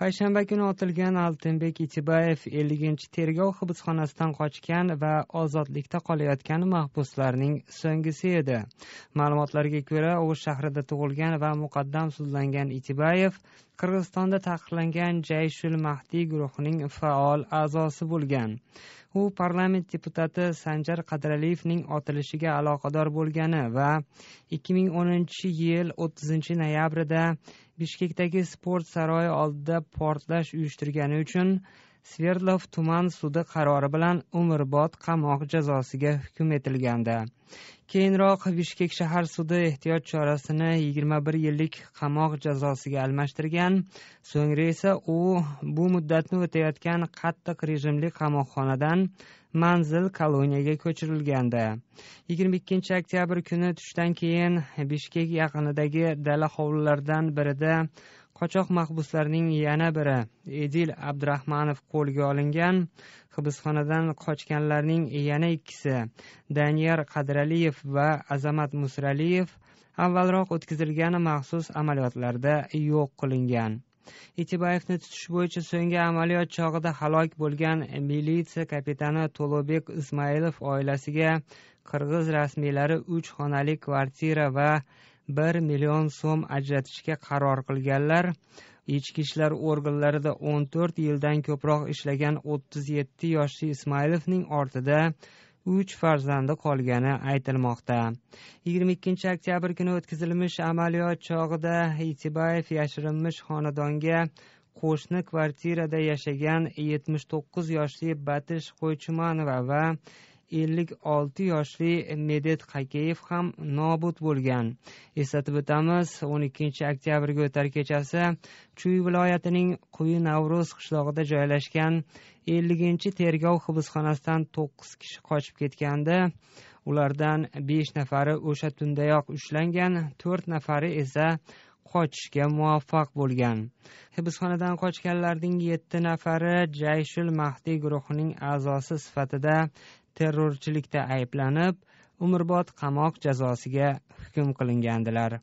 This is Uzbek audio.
payshanba kuni otilgan altinbek itibayev elliginchi tergov hibsxonasidan qochgan va ozodlikda qolayotgan mahbuslarning so'nggisi edi ma'lumotlarga ko'ra o'sh shahrida tug'ilgan va muqaddam sudlangan itibayev qirg'izistonda taqiqlangan jayshul mahdiy guruhining faol a'zosi bo'lgan u parlament deputati sanjar qadraliyevning otilishiga aloqador bo'lgani va ikki ming o'ninchi yil o'ttizinchi noyabrda bishkekdagi sport saroyi oldida portlash uyushtirgani uchun sverdlov tuman sudi qarori bilan umrbod qamoq jazosiga hukm etilgandi keyinroq bishkek shahar sudi ehtiyot chorasini yigirma bir yillik qamoq jazosiga almashtirgan so'ngra esa u bu muddatni o'tayotgan qattiq rejimli qamoqxonadan manzil koloniyaga ko'chirilgandi yigirma ikkinchi oktyabr kuni tushdan keyin bishkek yaqinidagi dala hovlilardan birida qochoq mahbuslarning yana biri edil abdurahmanov qo'lga olingan hibsxonadan qochganlarning yana ikkisi daniyar qadraliyev va azamat musraliyev avvalroq o'tkazilgan maxsus amaliyotlarda yo'q qilingan itibayevni tutish bo'yicha so'nggi amaliyot chog'ida halok bo'lgan militsiya kapitani to'lobek ismailov oilasiga qirg'iz rasmiylari uch xonali kvartira va bir million so'm ajratishga qaror qilganlar ichki ishlar organlarida o'n to'rt yildan ko'proq ishlagan o'ttiz yetti yoshli ismoilovning ortida uch farzandi qolgani aytilmoqda yigirma ikkinchi oktyabr kuni o'tkazilmish amaliyot chog'ida itibayev yashirinmish xonadonga qo'shni kvartirada yashagan yetmish to'qqiz yoshli batish qo'ychimanova va ellik olti yoshli medet qaykeyev ham nobud bo'lgan eslatib o'tamiz o'n ikkinchi oktyabrga o'tar kechasi chuy viloyatining quyi navro'z qishlog'ida joylashgan elliginchi tergov hibsxonasidan to'qqiz kishi qochib ketganda ulardan besh nafari o'sha tundayoq ushlangan to'rt nafari esa qochishga muvaffaq bo'lgan hibsxonadan qochganlarning yetti nafari jayshul mahdi guruhining a'zosi sifatida terrorchilikda ayblanib umrbod qamoq jazosiga hukm qilingandilar